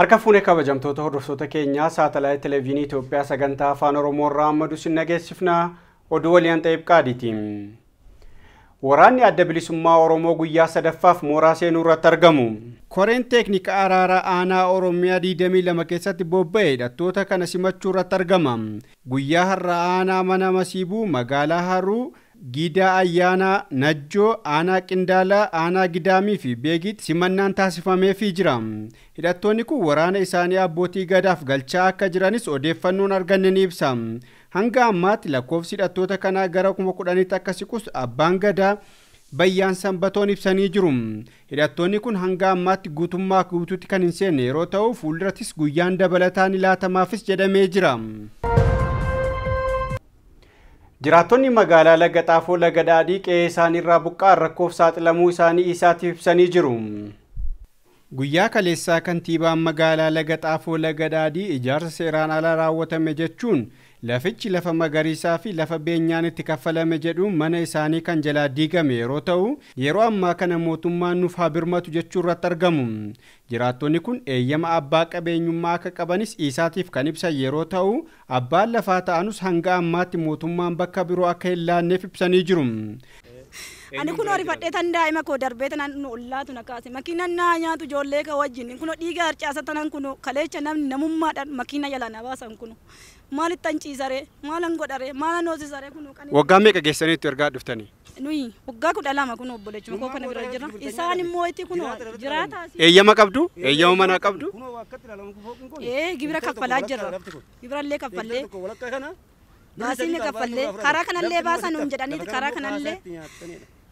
Harka fuunee kabajamtoota hordoftoota keenyaa saatalaayit televiinii Itoophiyaa sagantaa afaan Oromoo irraa amma dusin nageessifna oduu waliin ta'eef qaadiiti. Waraanni adda bilisummaa Oromoo guyyaa sadaffaaf mooraa seenuu irratti argamu. Koreen teeknika araaraa aanaa Oromiyaa 22 keessatti bobba'e hidhattoota kana simachuu irratti argama. Guyyaa har'a aanaa mana Masiibuu magaalaa Haruu Gidaa ayyaanaa Najjoo, Aanaa Qindaalaa, Aanaa Gidaamii fi Beegitti simannaan taasifameefii jira. Hidhattoonni kun waraana isaanii abbootii gadaaf galchaa akka jiranis odeeffannoon arganne ni ibsa. Hanga ammaatti lakkoofsi hidhattoota kanaa gara kuma kudhanitti akka siqus abbaan gadaa bayyaan sanbatoon ibsanii jiru. Hidhattoonni kun hanga ammaatti guutummaa guutuutti kan hin seenne yeroo ta'uu fuuldurattis guyyaan dabalataan laatamaafis jedhamee jira. Jiraattonni magaalaa Laga Xaafoo Laga Daadhii qe'ee isaanii irraa buqqa'an rakkoof saaxilamuu isaanii isaatiif ibsanii jiru. Guyyaa kaleessaa kantiibaan magaalaa Laga Xaafoo Laga Dhaadii ijaarsa seeraan ala raawwatame jechuun lafichi lafa magariisaa fi lafa beenyaan itti kaffalame jedhuun mana isaanii kan jalaa diigame yeroo ta'u yeroo ammaa kana mootummaan nuuf haa birmatu jechuu irratti argamu. Jiraattonni kun eeyyama abbaa qabeenyummaa akka qabanis isaatiif kan ibsan yeroo ta'u abbaan lafaa ta'anus hanga ammaatti mootummaan bakka biroo akka illaanneef laanneef ibsanii jiru. Ani kun horifadhee tan daa'ima koo darbee tanan ollaatu na kaase. Makiina naa nyaatu ijoollee koo wajjin. kuno dhiiga harcaasa tanan kun kaleecha namni namummaadhaan makiina jala na baasan kun. Maalitti an ciisaree? Maalan godharee? Maalan hoosisaree kun qanii? Waggaa meeqa geessanii itti ergaa dhuftanii? Nuyi waggaa kudha lama kun obboleechuma koo kana bira jira. Isaan immoo itti kun jiraata. Eeyyama qabdu? Eeyyama manaa qabdu? Ee gibira kaffalaa jira. Gibirallee kaffallee. Baasii ni kaffallee. Karaa kanallee baasan jedhanii karaa kanallee.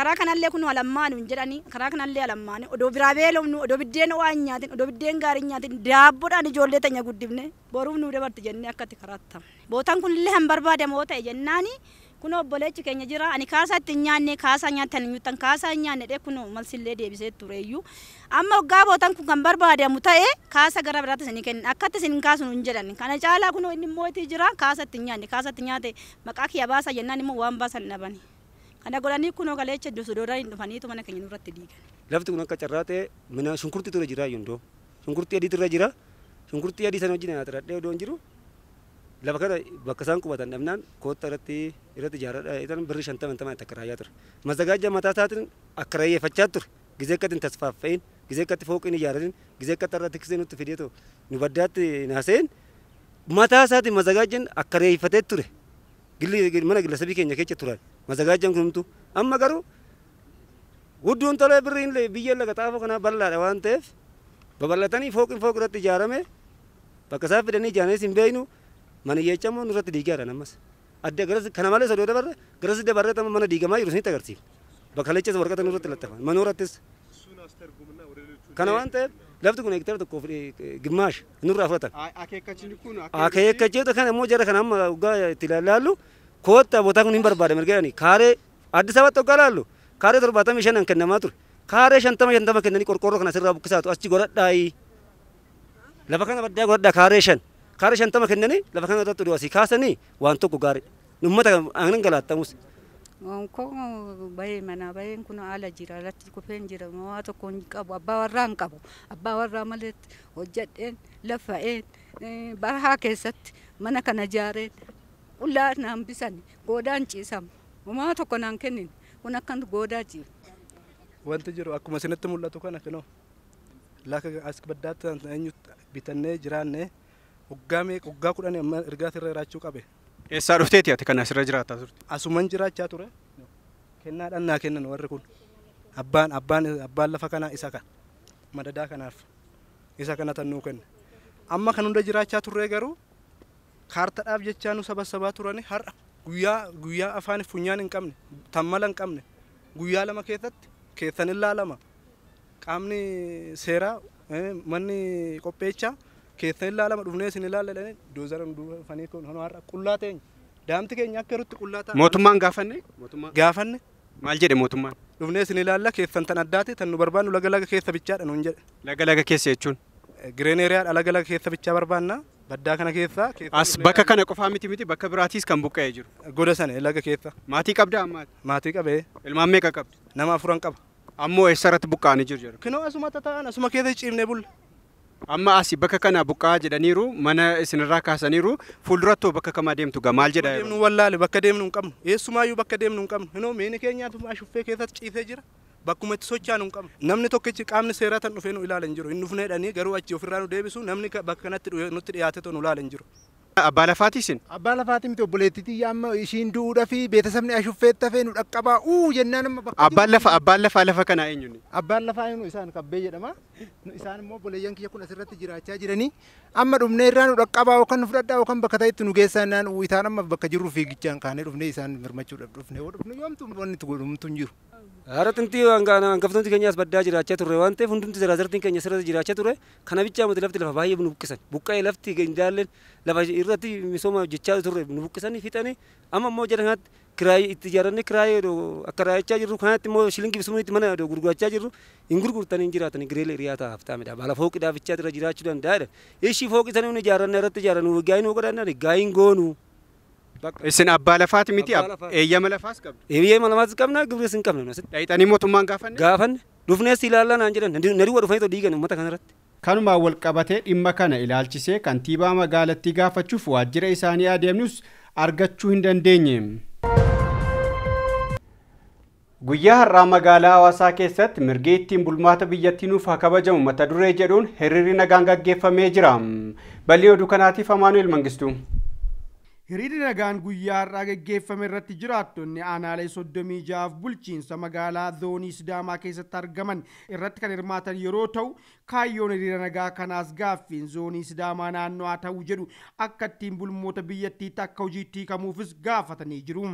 karaa kanallee kun alammaanu hin jedhani karaa kanallee alammaane odoo biraa beelofnu odoo biddeen waa hin nyaatin odoo biddeen gaarii hin nyaatin daabboodhaan ijoollee tanya guddifne boruuf nu dabarti jennee akkatti karaatta bootaan kun illee hin barbaadamoo ta'e jennaani kun obboleechi keenya jira ani kaasaa itti nyaanne kaasaa nyaatan nyuutan kaasaa nyaanne dhee kun malsillee deebisee ture iyyuu amma waggaa bootan kun kan barbaadamu ta'e kaasa gara biraatti isin kenna akkatti isin kaasun hin jedhani kana caalaa kun inni mootii jira kaasa itti nyaanne kaasa itti nyaate maqaa kiyya baasaa jennaan immoo waan baasan dhabani. Kana godhanii kun ogalee jedhu fani dhufaniitu mana keenya nurratti diigan. Lafti kun akka carraa ta'e mina shunkurtii tura jira yundoo. Shunkurtii adiitu irra jira. Shunkurtii adii sana wajjin nyaataradhee odoo hin jiru. Lafa kana bakka isaan qubatan dhabnaan kootta irratti irratti ijaaradhaa jedhan birri shantama shantama itti akka raayyaa ture. Mazzagaajja mataa isaatiin akka raayyeeffachaa ture. Gizee akka ittiin tasfaaffa'in, gizee akka itti fooqiin ijaaratin, gizee akka irraa tiksee nutti fidee ta'u nu baddaatti naaseen mataa isaatiin mazzagaajjan akka raayyifatee ture. Mana gilasabii keenya keessa turan. መዘጋጀ ቱምቱ አመ ገሩ ጉዱን ተለ ብሪን ብየለ ገጣፎ ከና በላደ ዋን ተፍ በበለተኒ ፎቅን ፎቅ ረት ጃረሜ በከሳፍ ደኒ ጃኔስ እንበይኑ ማን የጨሞ ንረት ዲጋራ ነመስ አደ ገረስ ከነማለ ሰዶ ደበረ ገረስ ደበረ ተመ ማን ዲገማ ይሩስ ተገርሲ በከለጨስ ወርቀተ ንረት ለተፈ መኖረትስ ከነዋን ተፍ ለብት ኩን ሄክተር ተኮ ግማሽ ኑራ ፍረተ አከየከችን ኩን አከየከጀ ተከነ ሞጀረ ከናማ ጋ ትላላሉ Kota boota kun hin barbaadame erga kare kaaree Addis Ababatti hoggaa ilaallu kaaree torbaatamii kare kennamaa ture kaaree shantama shantama kennanii qorqoorroo kana asti gorat dai. godhadhaayi lafa kana da godhadhaa kare shan kaaree shantama kennanii lafa to irratti oduu asii kaasanii waan tokko numata angin aannan galaattamus. Wankoo bahee mana baheen kun ala jira alatti kufeen jira waa tokko hin qabu abbaa warraa hin qabu abbaa warraa maleetti hojjadheen lafa'een barahaa keessatti mana kana ijaareen qullaa na hambisan goodaan ciisam homaa tokko naan kennin kun akkan goodaa jiru. Wanti jiru akkuma isinitti mul'atu kana kinoo laaka as baddaatti eenyutti bitannee jiraannee waggaa mee waggaa kudhan amma ergaa sirra jiraachuu qabe. Eessaa dhufteeti ati kana asirra jiraattaa turte? Asuman jiraachaa ture. Kennaadhaan naa kennan warri kun abbaan abbaan abbaan lafa kanaa isa kan madadaa kanaaf isa kana tan nuu kenna. Amma kan hunda jiraachaa turree garuu kaartadhaaf jecha nu saba sabaa turani har'a guyyaa guyyaa afaan funyaan hin qabne tammala hin qabne guyyaa lama keessatti keessan illaa lama qaamni seeraa manni qopheechaa keessan illaa lama dhufnee isin ilaalla jedhanii doozara nu duuba fanii kun hono har'a qullaa teenya daamti keenya akka jirutti qullaa ta'a. Mootummaan gaafanne? Gaafanne. Maal jedhe mootummaan? Dhufnee isin ilaalla keessan tan addaati tan nu barbaannu laga laga keessa bichaadha nuun jedhe. Laga laga keessa jechuun? Gireeneeriyaadha laga laga keessa bichaa barbaannaa. Badda kana keessa. As bakka kana qofaa miti miti bakka biraatis kan buqqa'ee jiru. Goda sana laga keessa. Maatii qabda ammaati? Maatii qabee. Ilmaan meeqa qabdi? Nama afuran qaba. Ammoo eessarratti buqqa'anii jiru jedhu. Kino asuma tata'an asuma keessa ciifnee bulla. Amma asii bakka kana buqqaa jedhaniiru mana isinirraa kaasaniiru fuuldurattuu bakka kamaa deemtu ga maal jedhaa? Deemnu wallaale bakka deemnu hin qabnu eessumaayyuu bakka deemnu hin qabnu hinoo miini keenyaatu maashuffee keessatti ciisee jira. bakkuma itti sochaanu hin qabnu. Namni tokkichi qaamni seeraa tan dhufee nu ilaala hin jiru. Inni dhufnee dhanii garuu achi ofirraa nu deebisu namni bakka kanatti nutti dhiyaate nu ilaala hin jiru. Abbaa lafaati isin? Abbaa lafaati miti obboleettii xiyyaa amma ishiin duudhaa fi beeksisni ashuffee tafee nu dhaqqabaa uu jennaan amma bakka. Abbaan lafa abbaan lafa lafa kanaa eenyuun. Abbaan lafaa eenyuun isaan kabbee jedhama. Isaan immoo obboleeyyan kiyya kun asirratti jiraachaa jiranii amma dhumnee irraa nu dhaqqabaa yookaan nu fudhadhaa yookaan bakka ta'etti nu geessaa naan isaan amma bakka jirru fiigichaan kaanee dhufnee isaan mirmachuudhaaf dhufnee yoo dhufne yoomtu wanti godhumtu hin jiru. Haara xintii hangaftoonni keenya as baddaa jiraachaa turre waan ta'eef hundumti zaraazartiin keenya sirra jiraachaa ture. Kana bichaa miti lafti lafa baay'ee nu buqqisan. Buqqa'ee lafti gindaalleen lafa irratti misooma hojjechaa turre nu buqqisanii fixanii amma immoo jala kanatti kiraayii itti ijaaranne kiraayii akka raayachaa jirru kanatti immoo shilingi bisumuutti mana gurgurachaa jirru hin gurgurtanii hin jiraatan gireela hiriyaataaf haftaamidha. Baala fooqidhaaf ichaa jira jiraachuu danda'a. Ishii fooqisanii ijaarannee irratti ijaarannu gaayiin hooqadhaan gaayiin goonuu. Isin abbaa lafaati miti eeyyama lafaas qabdu. Eeyyama lafaas qabna gibris hin qabna. Dhayxanii mootummaan gaafanne? Gaafanne. Dhufnees ilaalaa naan jedhan. Nadiwa dhufanii too diigan uummata kanarratti. Kanumaan wal qabatee dhimma kana ilaalchisee kantiibaa magaalatti gaafachuuf waajjira isaanii adeemnuus argachuu hin dandeenye. Guyyaa har'aa magaalaa hawaasaa keessatti mirgi ittiin bulmaata biyyattiinuuf haa kabajamu mata duree jedhuun hiriirri nagaan gaggeeffamee jira. Bal'ii oduu kanaatiif Amaanu'el Mangistuu. hiriirri nagaan guyyaa har'aa geggeeffame irratti jiraattonni aanaalee soddomii jaaf bulchiinsa magaalaa zoonii sidaamaa keessatti argaman irratti kan hirmaatan yeroo ta'u kaayyoon hiriira nagaa kanaas gaaffiin zoonii sidaamaa naannoo haa ta'u jedhu akka ittiin bulmoota biyyattiitti akka hojiitti hiikamuufis gaafatanii jiru.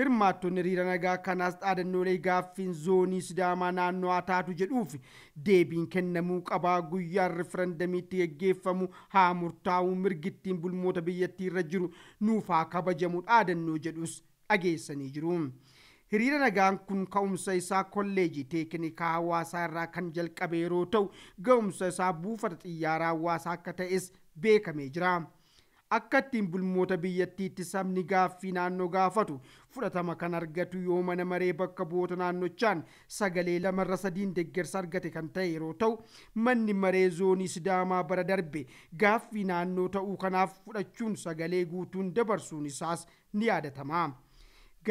Hirmaattoonni hiriira nagaa kanaas dhaadannoolee gaaffiin zoonii sidaamaa naannoo haa taatu jedhuuf deebiin kennamuu qabaa guyyaan riferendamiitti gaggeeffamu haa murtaa'u mirgittiin bulmoota biyyattii irra jiru nuufaa kabajamu dhaadannoo jedhus dhageessanii jiru. hiriira nagaan kun ka'umsa isaa kolleejii teeknikaa hawaasaa irraa kan jalqabe yeroo ta'u ga'umsa isaa buufata xiyyaaraa hawaasaa akka ta'es beekamee jira. akka ittiin bulmoota biyyattiitti sabni gaaffii naannoo gaafatu fudhatama kan argatu yoo mana maree bakka bu'oota naannochaan sagalee lamarra sadiin deeggarsa argate kan ta'e yeroo ta'u manni maree zoonii sidaamaa bara darbe gaaffii naannoo ta'uu kanaaf fudhachuun sagalee guutuun dabarsuun isaas ni yaadatama.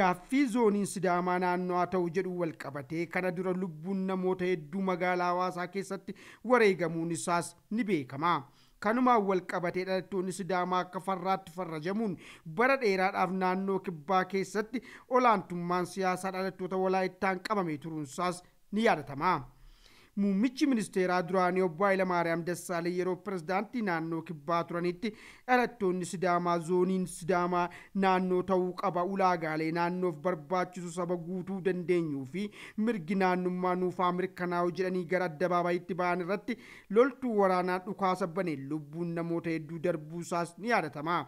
Gaaffii zooniin sidaamaa naannoo ta'u jedhu walqabatee kana dura lubbuun namoota hedduu magaalaa hawaasaa keessatti wareegamuun isaas ni beekama. kanumaan wal qabatee dhalattoonni sidaamaa akka farraatti farrajamuun bara dheeraadhaaf naannoo kibbaa keessatti olaantummaan siyaasaa dhalattoota walaayittaan qabame turuunsaas ni yaadatama. muummichi ministeeraa duraanii obbo Hayilamaariyaam Dassaalay yeroo pirezidaantii naannoo kibbaa turanitti dhalattoonni Sidaamaa zooniin Sidaamaa naannoo ta'uu qaba ulaagaalee naannoof barbaachisu saba guutuu dandeenyuu fi mirgi naannummaa nuufaa mirkanaa'u jedhanii gara addabaabayitti ba'an irratti loltuu waraanaa dhukaasa baneen lubbuun namoota hedduu darbuu isaas ni yaadatama.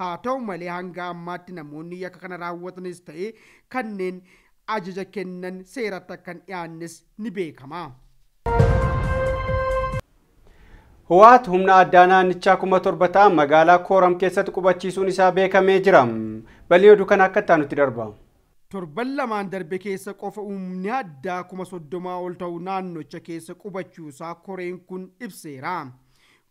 Haa ta'u malee hanga ammaatti namoonni yakka kana raawwatanis ta'ee kanneen ajaja kennan seeratti akkan dhiyaannes ni beekama. Ho'aat humna addaa naannichaa kuma torba ta'an magaalaa Kooram keessatti qubachiisuun isaa beekamee jira. Balii oduu kana akka nutti darba. Torban lamaan darbe keessa qofa humni addaa kuma soddomaa ol ta'u naannocha keessa qubachuusaa koreen kun ibseera.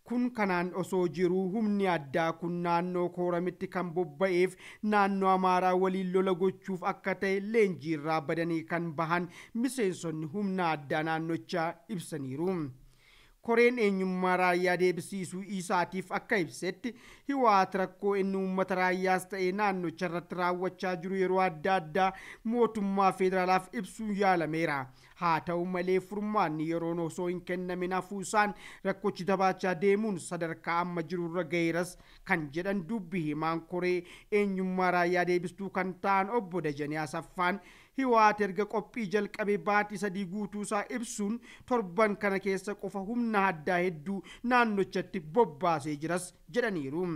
kun kanaan osoo jiruu humni addaa kun naannoo kooramitti kan bobba'eef naannoo amaaraa waliin lola gochuuf akka ta'e leenjii irraa badanii kan bahan miseensonni humna addaa naannochaa ibsaniiru. koreen eenyummaa raayyaa deebisiisuu isaatiif akka ibsetti hiwaati rakkoo inni uummata raayyaas ta'ee naannocha irratti raawwachaa jiru yeroo adda addaa mootummaa federaalaaf ibsuun yaalameera haa ta'u malee furmaanni yeroon osoo hin kennamin hafuusaan rakkochi tabaachaa deemuun sadarkaa amma jirurra gaheeras kan jedhan dubbi himaan koree eenyummaa raayyaa deebistuu kan ta'an obbo Dajanee Asaffaan hiwaati erga qophii jalqabee baatii sadii guutuusaa ibsuun torban kana keessa qofa humna addaa hedduu naannochatti bobbaasee jiras jedhaniiru.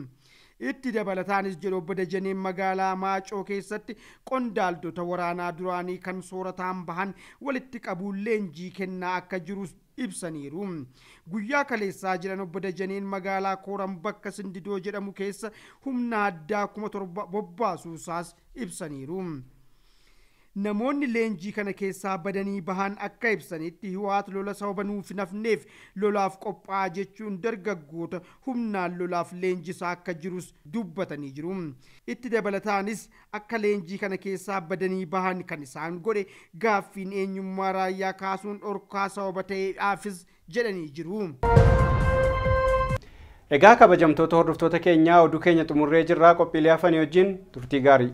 itti dabalataanis jedhu obbo Dajaneen magaalaa Maacoo keessatti qondaaldota waraanaa duraanii kan soorataan bahan walitti qabuun leenjii kennaa akka jiruus ibsaniiru guyyaa kaleessaa jedhan obbo Dajaneen magaalaa Kooran bakka Sindidoo jedhamu keessa humna addaa kuma torba bobbaasuusaas ibsaniiru. namoonni leenjii kana keessaa badanii bahan akka itti hiwaat lola sababa nuufinafneef lolaaf qophaa jechuun dargaggoota humnaan lolaaf leenjisaa akka jirus dubbatanii jiru itti dabalataanis akka leenjii kana keessaa badanii bahan kan isaan godhe gaaffiin eenyummaa raayyaa kaasuun dhorkaa sababa ta'eedhaafis jedhanii jiru. Egaa kabajamtoota hordoftoota keenyaa oduu keenya xumurree jirraa qophiilee hafanii turtii gaarii.